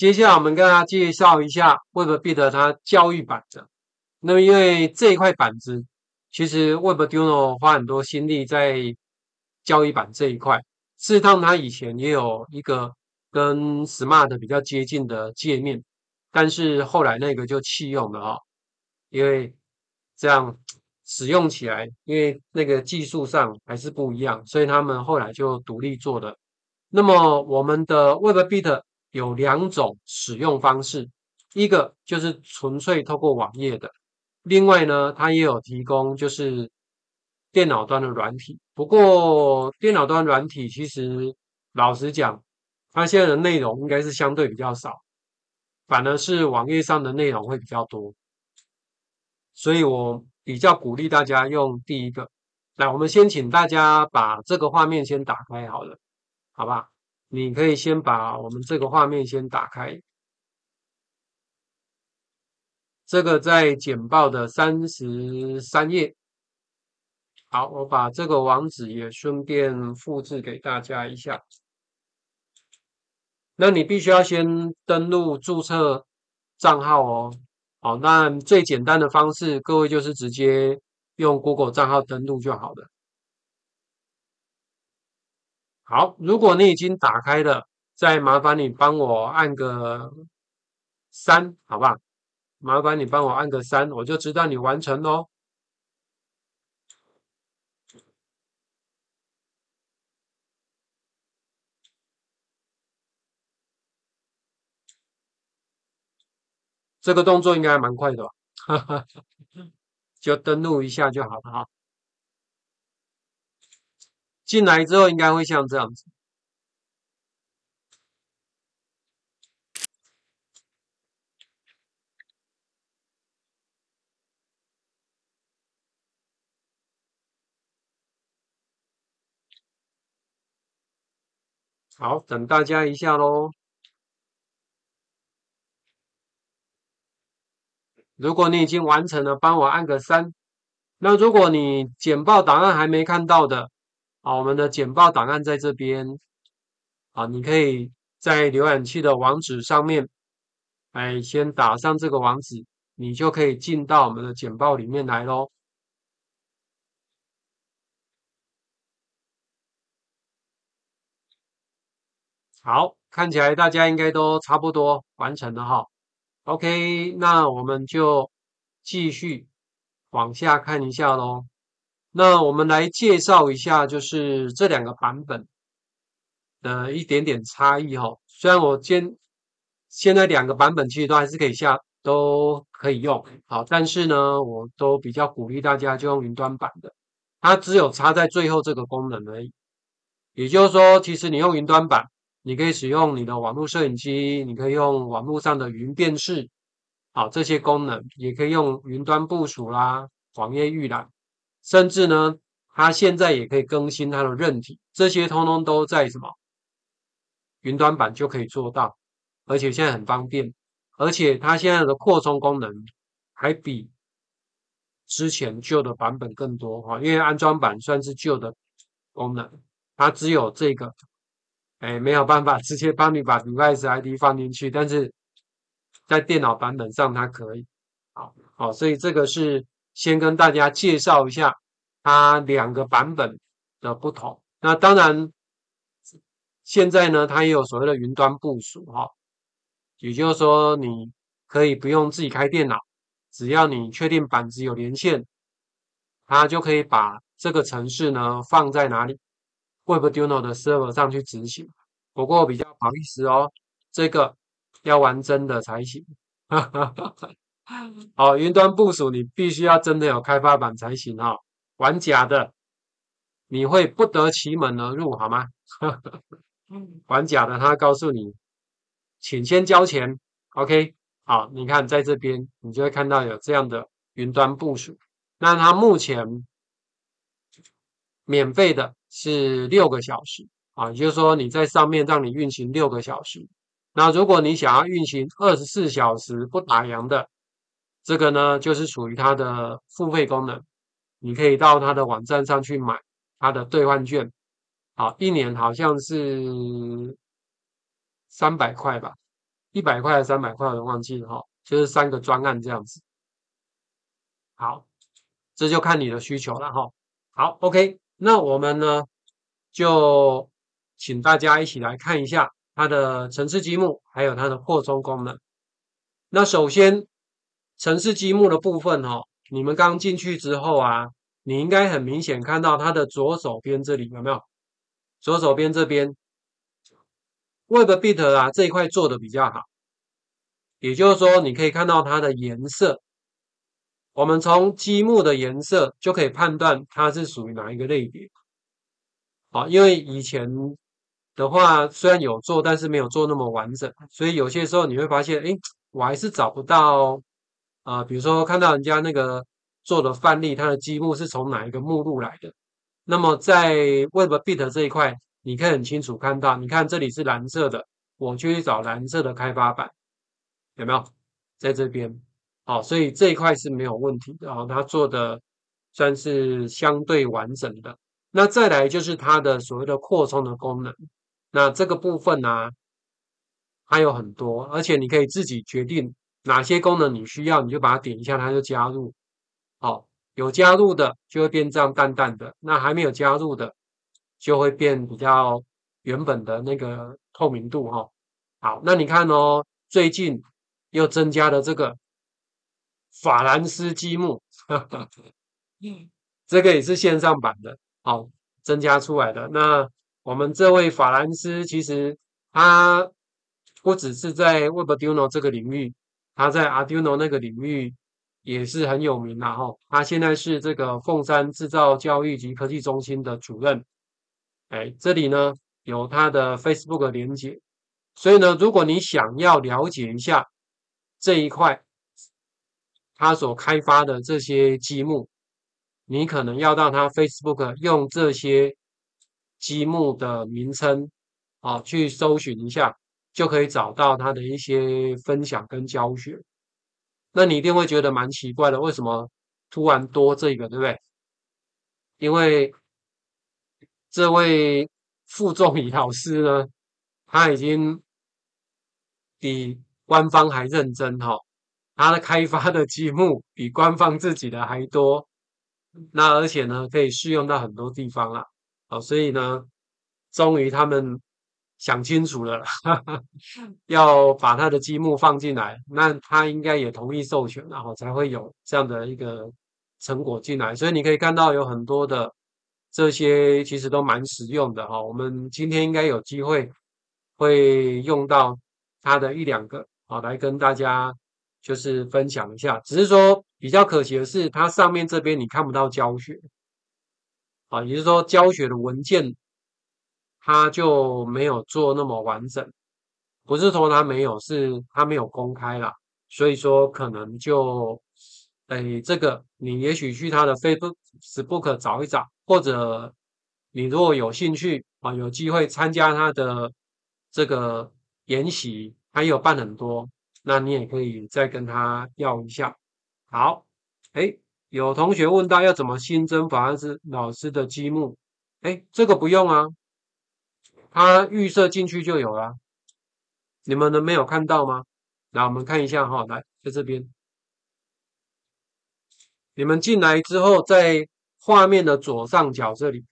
接下来我们跟大家介绍一下 Webbit 它教育版的。那么因为这一块板子，其实 w e b d u n o 花很多心力在教育版这一块。事实上，它以前也有一个跟 Smart 比较接近的界面，但是后来那个就弃用了啊，因为这样使用起来，因为那个技术上还是不一样，所以他们后来就独立做的。那么我们的 Webbit。有两种使用方式，一个就是纯粹透过网页的，另外呢，它也有提供就是电脑端的软体。不过电脑端软体其实老实讲，它现在的内容应该是相对比较少，反而是网页上的内容会比较多，所以我比较鼓励大家用第一个。来，我们先请大家把这个画面先打开好了，好吧？你可以先把我们这个画面先打开，这个在简报的三十三页。好，我把这个网址也顺便复制给大家一下。那你必须要先登录注册账号哦。好，那最简单的方式，各位就是直接用 Google 账号登录就好了。好，如果你已经打开了，再麻烦你帮我按个三，好吧？麻烦你帮我按个三，我就知道你完成喽。这个动作应该蛮快的吧？就登录一下就好了哈。进来之后应该会像这样子。好，等大家一下喽。如果你已经完成了，帮我按个三。那如果你简报档案还没看到的，好，我们的简报档案在这边。啊，你可以在浏览器的网址上面，哎，先打上这个网址，你就可以进到我们的简报里面来喽。好，看起来大家应该都差不多完成了哈。OK，那我们就继续往下看一下喽。那我们来介绍一下，就是这两个版本的一点点差异哈。虽然我今现在两个版本其实都还是可以下，都可以用好，但是呢，我都比较鼓励大家就用云端版的，它只有插在最后这个功能而已。也就是说，其实你用云端版，你可以使用你的网络摄影机，你可以用网络上的云电视，好这些功能，也可以用云端部署啦，网页预览。甚至呢，它现在也可以更新它的韧体，这些通通都在什么云端版就可以做到，而且现在很方便，而且它现在的扩充功能还比之前旧的版本更多哈。因为安装版算是旧的功能，它只有这个，哎，没有办法直接帮你把 device ID 放进去，但是在电脑版本上它可以，好好，所以这个是。先跟大家介绍一下它两个版本的不同。那当然，现在呢，它也有所谓的云端部署哈，也就是说，你可以不用自己开电脑，只要你确定板子有连线，它就可以把这个程式呢放在哪里？Webduino 的 server 上去执行。不过比较不好意思哦，这个要玩真的才行。哈哈哈 好，云端部署你必须要真的有开发版才行哦，玩假的你会不得其门而入好吗？玩假的他告诉你，请先交钱。OK，好，你看在这边你就会看到有这样的云端部署。那它目前免费的是六个小时啊，也就是说你在上面让你运行六个小时。那如果你想要运行二十四小时不打烊的。这个呢，就是属于它的付费功能，你可以到它的网站上去买它的兑换券，好，一年好像是三百块吧，一百块还是三百块，我忘记了哈，就是三个专案这样子。好，这就看你的需求了哈。好，OK，那我们呢就请大家一起来看一下它的层次积木，还有它的扩充功能。那首先。城市积木的部分哦，你们刚进去之后啊，你应该很明显看到它的左手边这里有没有？左手边这边，Webbit 啊这一块做的比较好，也就是说你可以看到它的颜色，我们从积木的颜色就可以判断它是属于哪一个类别。好，因为以前的话虽然有做，但是没有做那么完整，所以有些时候你会发现，哎，我还是找不到。啊，比如说看到人家那个做的范例，它的积木是从哪一个目录来的？那么在 Webbit 这一块，你可以很清楚看到，你看这里是蓝色的，我去找蓝色的开发板，有没有在这边？好，所以这一块是没有问题的，它做的算是相对完整的。那再来就是它的所谓的扩充的功能，那这个部分呢还有很多，而且你可以自己决定。哪些功能你需要，你就把它点一下，它就加入。好，有加入的就会变这样淡淡的，那还没有加入的就会变比较原本的那个透明度哈。好，那你看哦，最近又增加了这个法兰斯积木，嗯，这个也是线上版的，好，增加出来的。那我们这位法兰斯其实他不只是在 Webduino 这个领域。他在 Arduino 那个领域也是很有名的哈！他现在是这个凤山制造教育及科技中心的主任。哎，这里呢有他的 Facebook 连接，所以呢，如果你想要了解一下这一块他所开发的这些积木，你可能要到他 Facebook 用这些积木的名称啊去搜寻一下。就可以找到他的一些分享跟教学，那你一定会觉得蛮奇怪的，为什么突然多这个，对不对？因为这位傅仲仪老师呢，他已经比官方还认真哈，他的开发的积木比官方自己的还多，那而且呢，可以适用到很多地方了，好，所以呢，终于他们。想清楚了，要把他的积木放进来，那他应该也同意授权，然后才会有这样的一个成果进来。所以你可以看到有很多的这些其实都蛮实用的哈。我们今天应该有机会会用到他的一两个，啊，来跟大家就是分享一下。只是说比较可惜的是，它上面这边你看不到教学，啊，也就是说教学的文件。他就没有做那么完整，不是说他没有，是他没有公开啦，所以说可能就哎，这个你也许去他的 Facebook、Facebook 找一找，或者你如果有兴趣啊，有机会参加他的这个研习，还有办很多，那你也可以再跟他要一下。好，哎，有同学问到要怎么新增法兰斯老师的积木，哎，这个不用啊。它预设进去就有了，你们能没有看到吗？来，我们看一下哈，来，在这边，你们进来之后，在画面的左上角这里，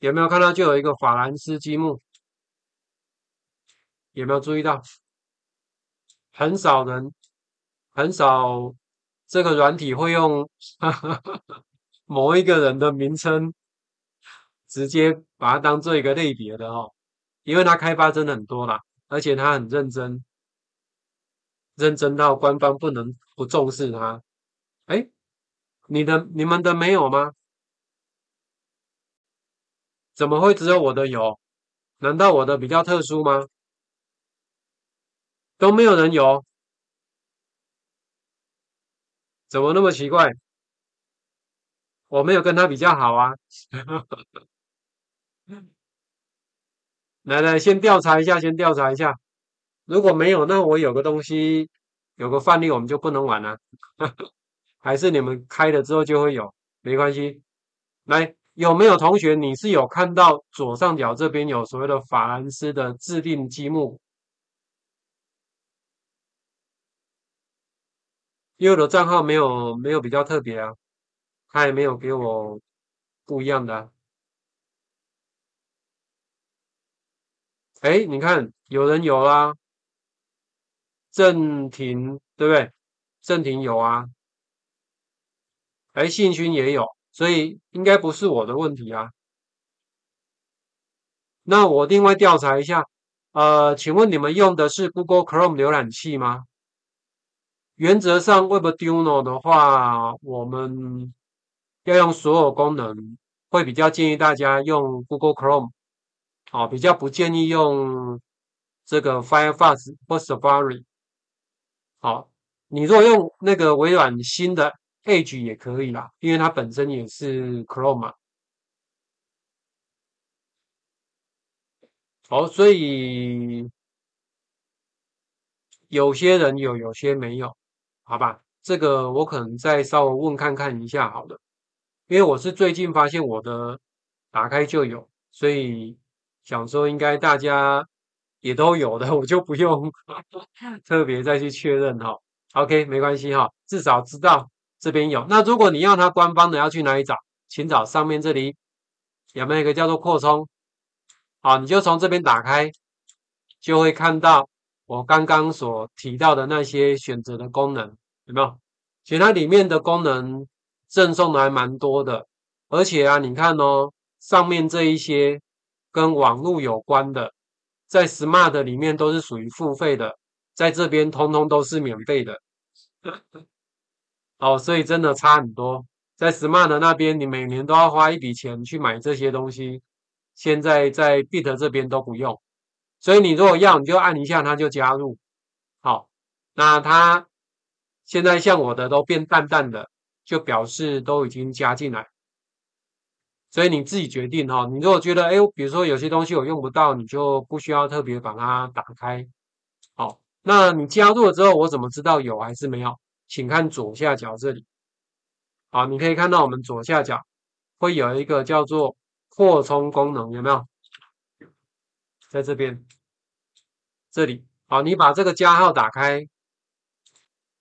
有没有看到就有一个法兰斯积木？有没有注意到？很少人，很少这个软体会用 某一个人的名称。直接把它当做一个类别的哦，因为它开发真的很多啦，而且它很认真，认真到官方不能不重视它。哎，你的、你们的没有吗？怎么会只有我的有？难道我的比较特殊吗？都没有人有，怎么那么奇怪？我没有跟他比较好啊。来来，先调查一下，先调查一下。如果没有，那我有个东西，有个范例，我们就不能玩啊。还是你们开了之后就会有，没关系。来，有没有同学你是有看到左上角这边有所谓的法兰斯的自定积木？因为我的账号没有没有比较特别啊，他也没有给我不一样的。哎，你看有人有啦，郑庭对不对？郑庭有啊，哎，信君也有，所以应该不是我的问题啊。那我另外调查一下，呃，请问你们用的是 Google Chrome 浏览器吗？原则上 Webduino 的话，我们要用所有功能，会比较建议大家用 Google Chrome。好，比较不建议用这个 Firefox 或 Safari。好，你如果用那个微软新的 Edge 也可以啦，因为它本身也是 Chrome 嘛。哦，所以有些人有，有些没有，好吧？这个我可能再稍微问看看一下，好了，因为我是最近发现我的打开就有，所以。想说应该大家也都有的，我就不用 特别再去确认哈。OK，没关系哈，至少知道这边有。那如果你要它官方的，要去哪里找？请找上面这里有没有一个叫做“扩充”？好，你就从这边打开，就会看到我刚刚所提到的那些选择的功能有没有？其实它里面的功能赠送的还蛮多的，而且啊，你看哦，上面这一些。跟网络有关的，在 Smart 里面都是属于付费的，在这边通通都是免费的。哦，所以真的差很多。在 Smart 那边，你每年都要花一笔钱去买这些东西。现在在 Bit 这边都不用，所以你如果要，你就按一下，它就加入。好，那它现在像我的都变淡淡的，就表示都已经加进来。所以你自己决定哈，你如果觉得哎，比如说有些东西我用不到，你就不需要特别把它打开。好，那你加入了之后，我怎么知道有还是没有？请看左下角这里。好，你可以看到我们左下角会有一个叫做扩充功能，有没有？在这边，这里。好，你把这个加号打开，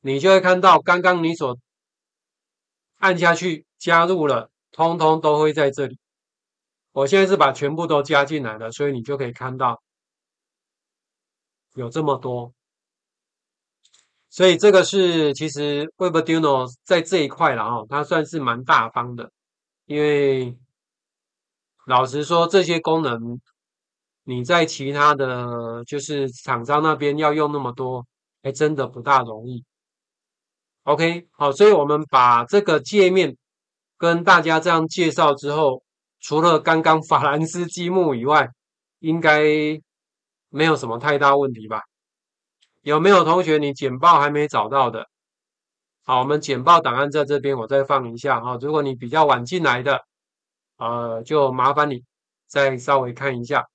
你就会看到刚刚你所按下去加入了。通通都会在这里。我现在是把全部都加进来了，所以你就可以看到有这么多。所以这个是其实 Webduino 在这一块了哦，它算是蛮大方的。因为老实说，这些功能你在其他的就是厂商那边要用那么多，哎，真的不大容易。OK，好，所以我们把这个界面。跟大家这样介绍之后，除了刚刚法兰斯积木以外，应该没有什么太大问题吧？有没有同学你简报还没找到的？好，我们简报档案在这边，我再放一下哈。如果你比较晚进来的，呃，就麻烦你再稍微看一下。